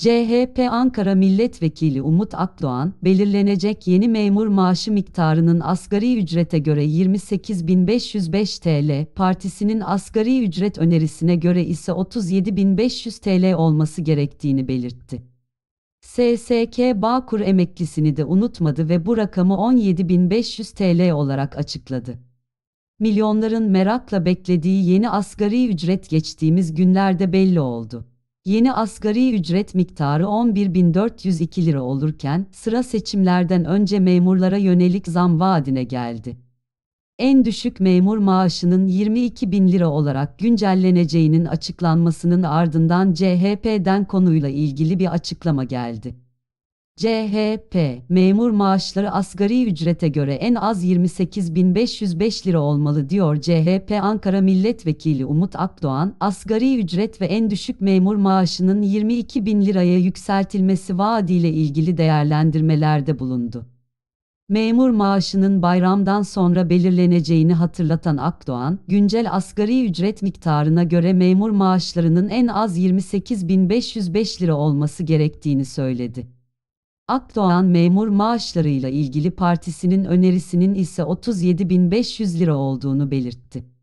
CHP Ankara Milletvekili Umut Akdoğan, belirlenecek yeni memur maaşı miktarının asgari ücrete göre 28.505 TL, partisinin asgari ücret önerisine göre ise 37.500 TL olması gerektiğini belirtti. SSK Bağkur emeklisini de unutmadı ve bu rakamı 17.500 TL olarak açıkladı. Milyonların merakla beklediği yeni asgari ücret geçtiğimiz günlerde belli oldu. Yeni asgari ücret miktarı 11.402 lira olurken sıra seçimlerden önce memurlara yönelik zam vaadine geldi. En düşük memur maaşının 22 bin lira olarak güncelleneceğinin açıklanmasının ardından CHP'den konuyla ilgili bir açıklama geldi. CHP, memur maaşları asgari ücrete göre en az 28.505 lira olmalı diyor CHP Ankara Milletvekili Umut Akdoğan, asgari ücret ve en düşük memur maaşının 22.000 liraya yükseltilmesi vaadiyle ilgili değerlendirmelerde bulundu. Memur maaşının bayramdan sonra belirleneceğini hatırlatan Akdoğan, güncel asgari ücret miktarına göre memur maaşlarının en az 28.505 lira olması gerektiğini söyledi. Akdoğan memur maaşlarıyla ilgili partisinin önerisinin ise 37.500 lira olduğunu belirtti.